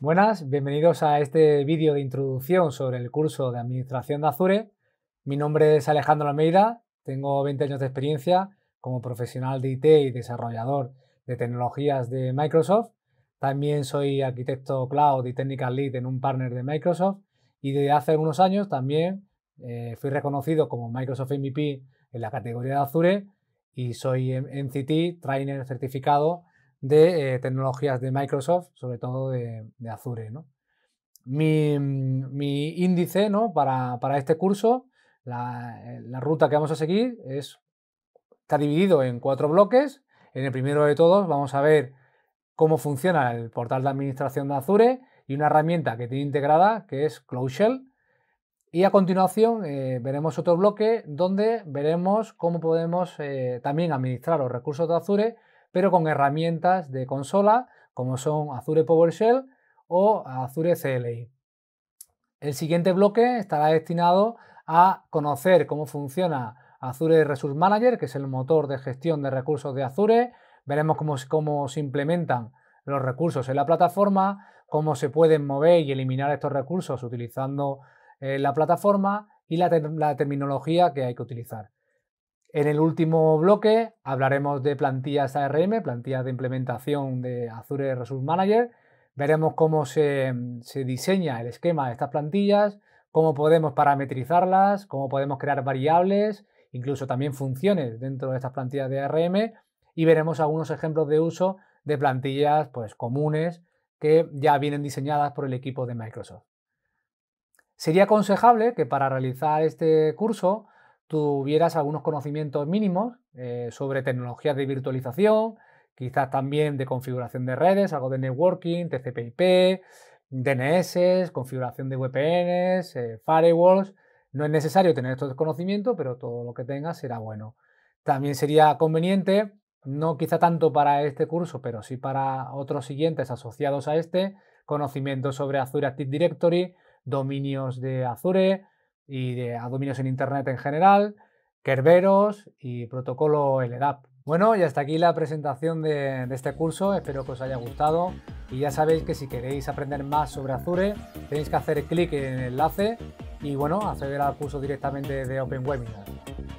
Buenas, bienvenidos a este vídeo de introducción sobre el curso de Administración de Azure. Mi nombre es Alejandro Almeida, tengo 20 años de experiencia como profesional de IT y desarrollador de tecnologías de Microsoft. También soy arquitecto cloud y technical lead en un partner de Microsoft y desde hace unos años también eh, fui reconocido como Microsoft MVP en la categoría de Azure y soy MCT, trainer certificado de eh, tecnologías de Microsoft, sobre todo de, Azure. Mm, mi, índice ¿no? para, este curso, eh, la, ruta que vamos a seguir, es, está dividido en cuatro bloques. En el primero de todos vamos a ver cómo funciona el portal de administración de Azure y una herramienta que tiene integrada que es Shell. Y a continuación eh, veremos otro bloque donde veremos cómo podemos también administrar los recursos de Azure pero con herramientas de consola como son Azure PowerShell o Azure CLI. El siguiente bloque estará destinado a conocer cómo funciona Azure Resource Manager, que es el motor de gestión de recursos de Azure. Veremos cómo, se implementan los recursos en la plataforma, cómo se pueden mover y eliminar estos recursos utilizando eh, la plataforma y la terminología que hay que utilizar. En el último bloque hablaremos de plantillas ARM, plantillas de implementación de Azure Resource Manager. Veremos cómo se, diseña el esquema de estas plantillas, cómo podemos parametrizarlas, cómo podemos crear variables, incluso también funciones dentro de estas plantillas de ARM y veremos algunos ejemplos de uso de plantillas pues, comunes que ya vienen diseñadas por el equipo de Microsoft. Sería aconsejable que para realizar este curso tuvieras algunos conocimientos mínimos eh, sobre tecnologías de virtualización, quizás también de configuración de redes, algo de networking, TCP/IP, DNS, configuración de VPNs, eh, firewalls. No es necesario tener estos conocimientos, pero todo lo que tengas será bueno. También sería conveniente, no quizá tanto para este curso, pero sí para otros siguientes asociados a este, conocimientos sobre Azure Active Directory, dominios de Azure, y de, a en Internet en general, Kerberos y protocolo LDAP. Bueno, y hasta aquí la presentación de, este curso, espero que os haya gustado y ya sabéis que si queréis aprender más sobre Azure tenéis que hacer clic en el enlace y bueno, acceder al curso directamente de Open Webinar.